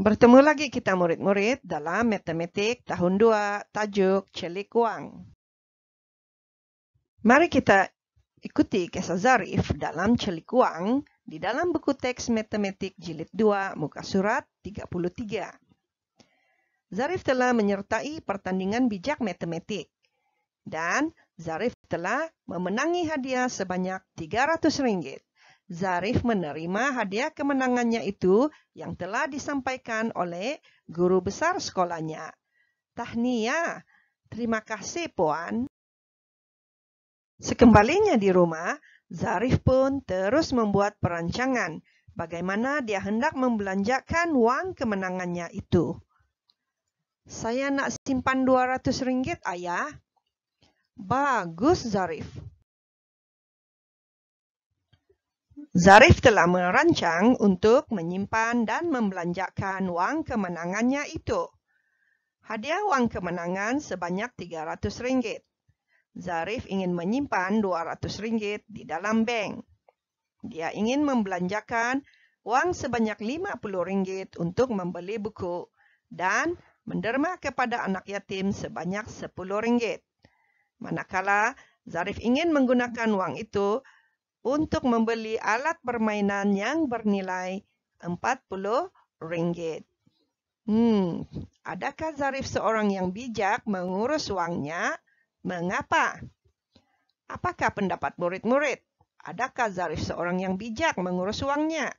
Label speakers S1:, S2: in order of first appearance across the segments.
S1: Bertemu lagi kita murid-murid dalam matematik tahun 2 tajuk Celik Wang. Mari kita ikuti kisah Zarif dalam Celik Wang di dalam buku teks matematik jilid 2 muka surat 33. Zarif telah menyertai pertandingan bijak matematik dan Zarif telah memenangi hadiah sebanyak RM300. Zarif menerima hadiah kemenangannya itu yang telah disampaikan oleh guru besar sekolahnya. Tahnia, terima kasih Puan. Sekembalinya di rumah, Zarif pun terus membuat perancangan bagaimana dia hendak membelanjakan wang kemenangannya itu. Saya nak simpan 200 ringgit, Ayah. Bagus, Zarif. Zarif telah merancang untuk menyimpan dan membelanjakan wang kemenangannya itu. Hadiah wang kemenangan sebanyak RM300. Zarif ingin menyimpan RM200 di dalam bank. Dia ingin membelanjakan wang sebanyak RM50 untuk membeli buku dan menderma kepada anak yatim sebanyak RM10. Manakala Zarif ingin menggunakan wang itu untuk untuk membeli alat permainan yang bernilai rm ringgit. Hmm, adakah Zarif seorang yang bijak mengurus uangnya? Mengapa? Apakah pendapat murid-murid? Adakah Zarif seorang yang bijak mengurus uangnya?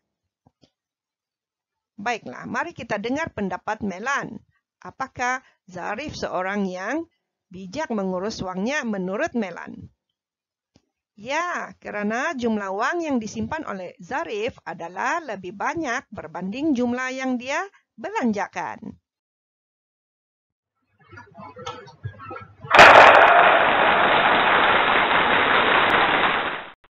S1: Baiklah, mari kita dengar pendapat Melan. Apakah Zarif seorang yang bijak mengurus uangnya menurut Melan? Ya, kerana jumlah wang yang disimpan oleh Zarif adalah lebih banyak berbanding jumlah yang dia belanjakan.